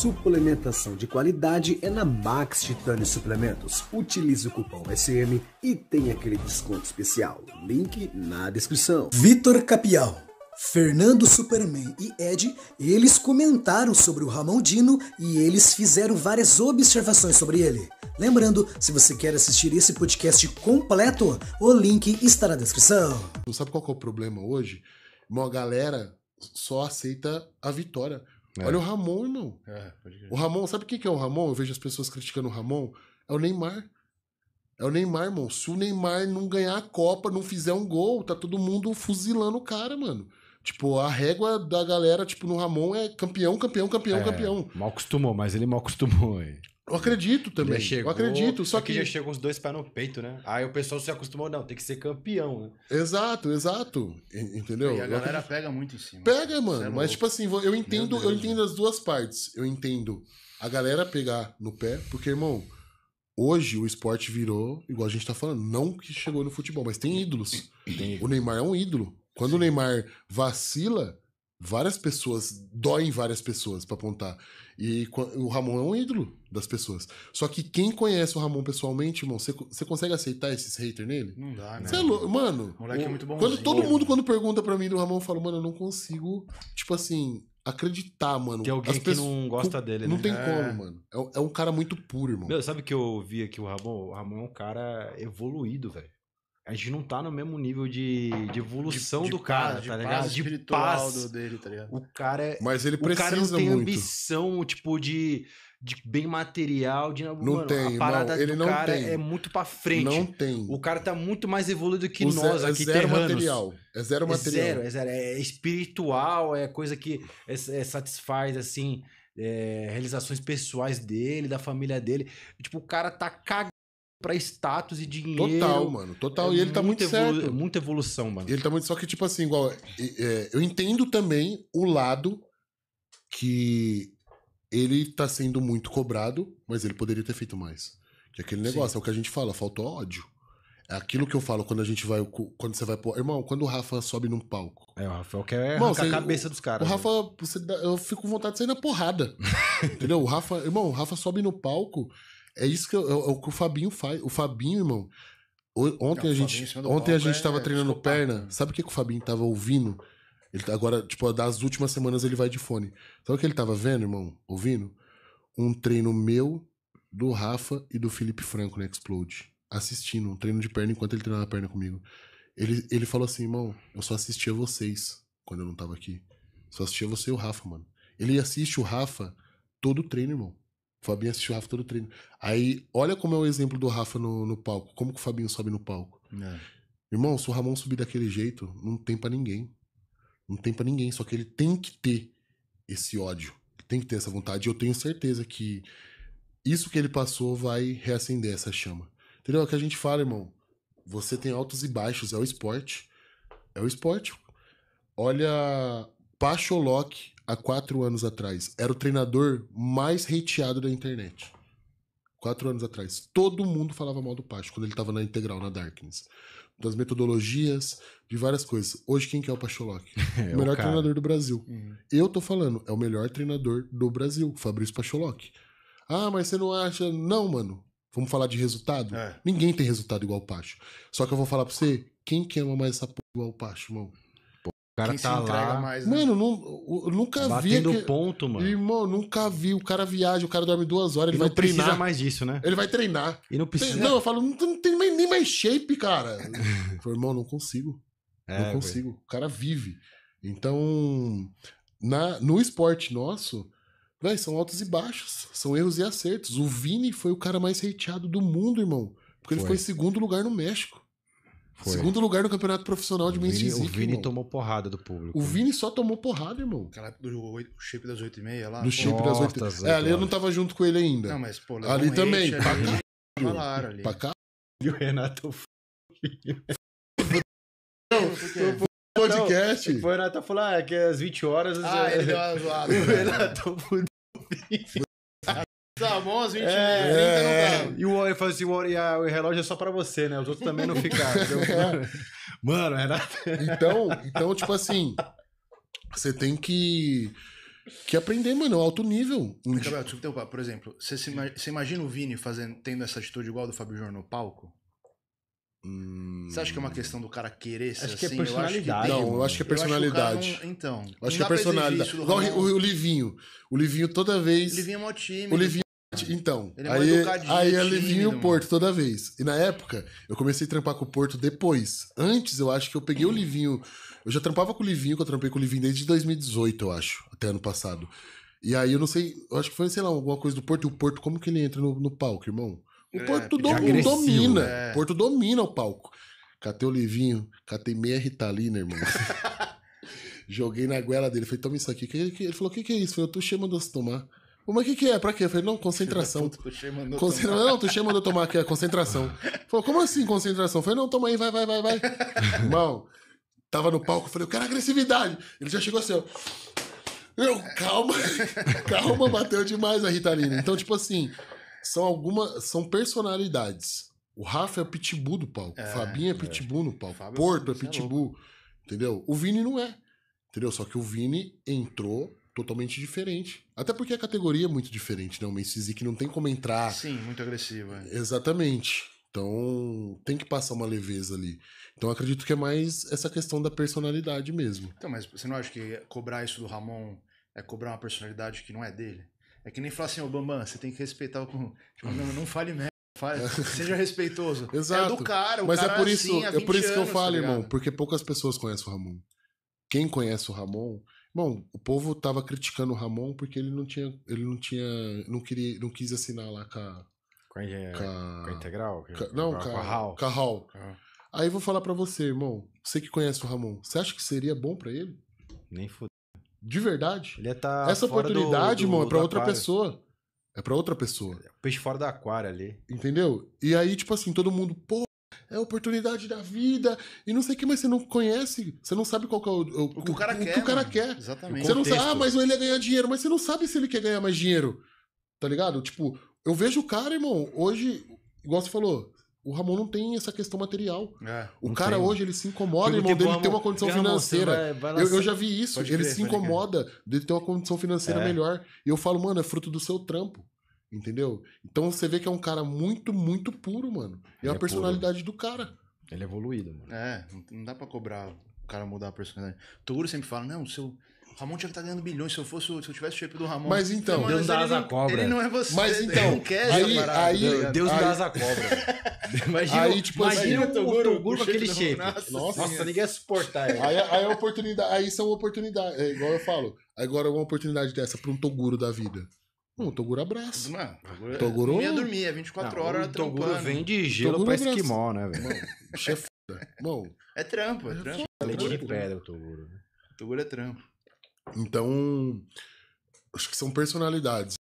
Suplementação de qualidade é na Max Titânio Suplementos. Utilize o cupom SM e tem aquele desconto especial. Link na descrição. Vitor Capial, Fernando Superman e Ed, eles comentaram sobre o Ramon Dino e eles fizeram várias observações sobre ele. Lembrando, se você quer assistir esse podcast completo, o link está na descrição. Sabe qual é o problema hoje? Uma galera só aceita a vitória. É. Olha o Ramon, irmão. É, o Ramon, sabe o que é o Ramon? Eu vejo as pessoas criticando o Ramon. É o Neymar. É o Neymar, irmão. Se o Neymar não ganhar a Copa, não fizer um gol, tá todo mundo fuzilando o cara, mano. Tipo, a régua da galera, tipo, no Ramon é campeão, campeão, campeão, é, campeão. Mal acostumou, mas ele mal acostumou, hein. Eu acredito também. Já chegou, eu acredito. Só que já chegou os dois pés no peito, né? Aí o pessoal se acostumou, não, tem que ser campeão, né? Exato, exato. Entendeu? E a galera acredito... pega muito em cima. Pega, é mano. É mas, tipo assim, eu entendo, eu entendo as duas partes. Eu entendo a galera pegar no pé, porque, irmão, hoje o esporte virou, igual a gente tá falando, não que chegou no futebol, mas tem ídolos. O Neymar é um ídolo. Quando Sim. o Neymar vacila, várias pessoas, doem várias pessoas para apontar. E o Ramon é um ídolo das pessoas. Só que quem conhece o Ramon pessoalmente, irmão, você consegue aceitar esses haters nele? Não dá, né? Cê é louco, mano. moleque é o, é muito bom. Quando todo mundo quando pergunta para mim do Ramon, eu falo, mano, eu não consigo, tipo assim, acreditar, mano. Tem alguém As que pessoas, não gosta dele, não né? Não tem é. como, mano. É, é, um cara muito puro, irmão. Meu, sabe que eu vi aqui o Ramon? O Ramon é um cara evoluído, velho a gente não tá no mesmo nível de, de evolução de, de tá do cara, paz, tá ligado? Paz de paz. dele, tá ligado? O cara é. Mas ele precisa. O cara não tem muito. ambição, tipo, de, de bem material, de. Não mano, tem, a parada não, ele do não cara tem. é muito pra frente. Não tem. O cara tá muito mais evoluído que o nós zero, é aqui, é zero terranos. material. É zero material. É zero, é zero. É espiritual, é coisa que é, é satisfaz, assim. É, realizações pessoais dele, da família dele. Tipo, o cara tá cagado para status e dinheiro. Total, mano. Total. É e ele tá muito evolu certo. Muita evolução, mano. Ele tá muito. Só que, tipo assim, igual. É, eu entendo também o lado que ele tá sendo muito cobrado, mas ele poderia ter feito mais. Que é aquele negócio, Sim. é o que a gente fala, faltou ódio. É aquilo que eu falo quando a gente vai. Quando você vai pôr. Irmão, quando o Rafa sobe num palco. É, o Rafa é quer é irmão, você, a cabeça o, dos caras. O né? Rafa, você, eu fico com vontade de sair na porrada. entendeu? O Rafa. Irmão, o Rafa sobe no palco. É isso que eu, é, é, o que o Fabinho faz. O Fabinho, irmão. Ontem a gente, ontem a gente é, treinando perna. Sabe o que, que o Fabinho tava ouvindo? Ele tá, agora, tipo, das últimas semanas ele vai de fone. Sabe o que ele tava vendo, irmão? Ouvindo? Um treino meu, do Rafa e do Felipe Franco na Explode. Assistindo, um treino de perna enquanto ele treinava perna comigo. Ele, ele falou assim, irmão, eu só assistia vocês quando eu não tava aqui. Só assistia você e o Rafa, mano. Ele assiste o Rafa todo treino, irmão. O Fabinho assistiu o Rafa todo o treino. Aí, olha como é o exemplo do Rafa no, no palco. Como que o Fabinho sobe no palco. É. Irmão, se o Ramon subir daquele jeito, não tem para ninguém. Não tem para ninguém. Só que ele tem que ter esse ódio. Tem que ter essa vontade. E eu tenho certeza que isso que ele passou vai reacender essa chama. Entendeu? É o que a gente fala, irmão. Você tem altos e baixos. É o esporte. É o esporte. Olha Pacholoc há quatro anos atrás, era o treinador mais hateado da internet. Quatro anos atrás. Todo mundo falava mal do Pacho quando ele estava na Integral, na Darkness. Das metodologias, de várias coisas. Hoje, quem que é o Pacholoc? É, o melhor treinador do Brasil. Uhum. Eu tô falando, é o melhor treinador do Brasil, Fabrício Pacholoc. Ah, mas você não acha. Não, mano. Vamos falar de resultado? É. Ninguém tem resultado igual o Pacho. Só que eu vou falar pra você, quem que ama mais essa porra igual o Pacho, mano? cara Quem tá lá. Mais, né? Mano, não, nunca Batendo vi. Que... ponto, mano. Irmão, nunca vi. O cara viaja, o cara dorme duas horas, ele e vai treinar. Não precisa mais disso, né? Ele vai treinar. E não precisa. Não, eu falo, não, não tem nem mais shape, cara. eu falo, irmão, não consigo. É, não consigo. O cara vive. Então, na, no esporte nosso, véi, são altos e baixos. São erros e acertos. O Vini foi o cara mais hateado do mundo, irmão. Porque ele foi em segundo lugar no México. Foi. Segundo lugar no campeonato profissional de Men's Physique. O Vini irmão. tomou porrada do público. O né? Vini só tomou porrada, irmão. Aquela do shape das 8 e meia lá. Do shape das 8 e meia. É, ali eu não tava junto com ele ainda. Não, mas, pô, ali um também. Pra cá. Pra caralho. E o Renato Não, podcast. Não, foi o Renato falou, ah, é que às 20 horas. Ah, ele deu uma zoada. O Renato fudeu bom, às 20 é, é, não dá. É. E o, assim, o, e a, o relógio é só pra você, né? Os outros também não ficaram. Mano, Renato. Então, então, tipo assim, você tem que. Que aprender, mano, é alto nível. Gabriel, desculpa, por exemplo, você, se, imagina o Vini fazendo, tendo essa atitude igual do Fábio Jornal no palco? Hum... Você acha que é uma questão do cara querer ser acho assim? Que é personalidade, assim? eu acho que... Não, eu acho que é personalidade. Acho que não... Então. Acho que é personalidade. Igual o, o, Livinho. O Livinho toda vez. O Livinho é mó time. O Livinho então, ele é aí, aí ele vinha o Porto toda vez. E na época, eu comecei a trampar com o Porto depois. Antes, eu acho que eu peguei o Livinho. Eu já trampava com o Livinho, que eu trampei com o Livinho desde 2018, eu acho, até ano passado. E aí eu não sei, eu acho que foi, sei lá, alguma coisa do Porto. E o Porto, como que ele entra no, no palco, irmão? O é, Porto é, domina. É. Porto domina o palco. Catei o Livinho, catei meia Ritalina, irmão. Joguei na guela dele, falei, toma isso aqui. Ele falou, o que, que é isso? Eu falei, eu tô chamando você tomar mas o que, que é? Pra quê? Eu falei, não, concentração. Tuxê mandou Concentra... tomar. Não, mandou tomar aqui, é concentração. Falei, como assim concentração? Eu falei, não, toma aí, vai, vai, vai, vai. Irmão, tava no palco, eu falei, eu quero agressividade. Ele já chegou assim, ó. Eu, calma, calma, bateu demais a Ritalina. Então, tipo assim, são algumas, são personalidades. O Rafa é pitbull do palco, é, o Fabinho é, é pitbull no palco, Fábio Porto é, é pitbull, é entendeu? O Vini não é, entendeu? Só que o Vini entrou totalmente diferente. Até porque a categoria é muito diferente, né? O Macy's que não tem como entrar. Sim, muito agressiva. É. Exatamente. Então, tem que passar uma leveza ali. Então, acredito que é mais essa questão da personalidade mesmo. Então, mas você não acha que cobrar isso do Ramon é cobrar uma personalidade que não é dele? É que nem falar assim, ô Bambam, você tem que respeitar o. Tipo, não, não fale merda. seja respeitoso. Exato. É do cara, o Mas é cara assim, é por isso, assim, é por isso que eu tá falo, tá irmão, porque poucas pessoas conhecem o Ramon. Quem conhece o Ramon Bom, o povo tava criticando o Ramon porque ele não tinha. Ele não tinha. Não, queria, não quis assinar lá com a. Com a, com a Integral? Com é não, com a, Hall. Com a Hall. Ah. Aí vou falar para você, irmão. Você que conhece o Ramon, você acha que seria bom para ele? Nem fudeu. De verdade? Ele ia tá Essa oportunidade, do, do, irmão, é pra outra aquário. pessoa. É pra outra pessoa. É peixe fora da aquária ali. Entendeu? E aí, tipo assim, todo mundo, pô, é a oportunidade da vida e não sei o que, mas você não conhece, você não sabe qual é o, o, o, que o cara, o, quer, o que o cara né? quer. Exatamente. Você não sabe, ah, mas ele ia ganhar dinheiro, mas você não sabe se ele quer ganhar mais dinheiro. Tá ligado? Tipo, eu vejo o cara, irmão, hoje, igual você falou, o Ramon não tem essa questão material. É, o cara tem. hoje ele se incomoda, irmão, dele ter uma condição financeira. Vai, vai eu, eu, já vi isso. Ele crer, se incomoda de dele ter uma condição financeira é. melhor. E eu falo, mano, é fruto do seu trampo. Entendeu? Então você vê que é um cara muito, muito puro, mano. E é a é personalidade do cara. Ele é evoluído, mano. É, não dá pra cobrar o cara mudar a personalidade. Toguro sempre fala, não, seu. Ramon tinha que estar ganhando bilhões. Se eu fosse, se eu tivesse o shape do Ramon. Mas então, Deus dá asa cobra. Ele não é você. Mas então, ele não quer aí, aí, tá Deus, Deus aí, da asa cobra. imagina, aí, tipo, assim, imagina assim, o Toguro, o Toguro com aquele shape. Nossa, nossa, nossa, ninguém ia suportar. Ele. Aí, aí é oportunidade, aí são oportunidades. É igual eu falo. Agora é uma oportunidade dessa para um Toguro da vida. Não, o Toguro abraça. Mano, Toguro, é- Toguro... Não ia dormir, é 24 não, horas o Toguro vem de gelo pra esquimó, né, né velho? É, é trampo, é, é trampo. É leite de né, pedra o Toguro. Né? O Toguro é trampo. Então, acho que são personalidades.